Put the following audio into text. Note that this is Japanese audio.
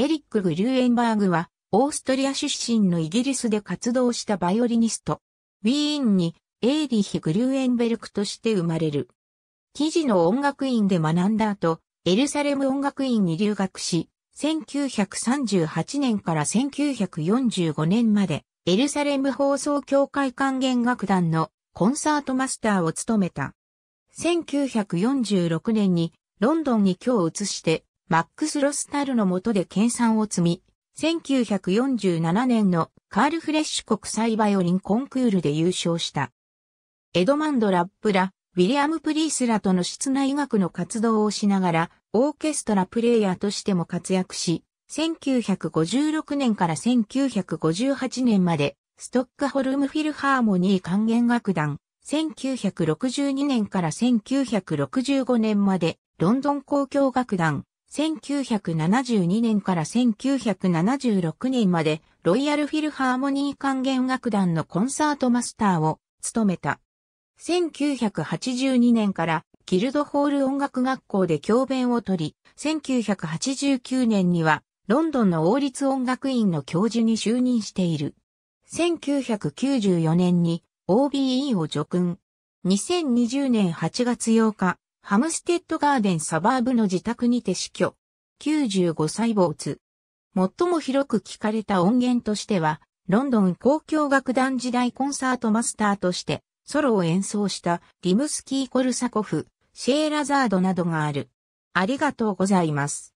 エリック・グリューエンバーグは、オーストリア出身のイギリスで活動したバイオリニスト。ウィーンに、エーリヒ・グリューエンベルクとして生まれる。記事の音楽院で学んだ後、エルサレム音楽院に留学し、1938年から1945年まで、エルサレム放送協会管弦楽団のコンサートマスターを務めた。1946年にロンドンに今日移してマックス・ロスタルの下で研鑽を積み、1947年のカール・フレッシュ国際バイオリンコンクールで優勝した。エドマンド・ラップラ、ウィリアム・プリースらとの室内学の活動をしながら、オーケストラプレイヤーとしても活躍し、1956年から1958年まで、ストックホルムフィルハーモニー管弦楽団、1962年から1965年まで、ロンドン公共楽団、1972年から1976年までロイヤルフィルハーモニー管弦楽団のコンサートマスターを務めた。1982年からギルドホール音楽学校で教鞭を取り、1989年にはロンドンの王立音楽院の教授に就任している。1994年に OBE を除訓。2020年8月8日、ハムステッドガーデンサバーブの自宅にて死去。95歳没。最も広く聞かれた音源としては、ロンドン交響楽団時代コンサートマスターとして、ソロを演奏したリムスキー・コルサコフ、シェーラザードなどがある。ありがとうございます。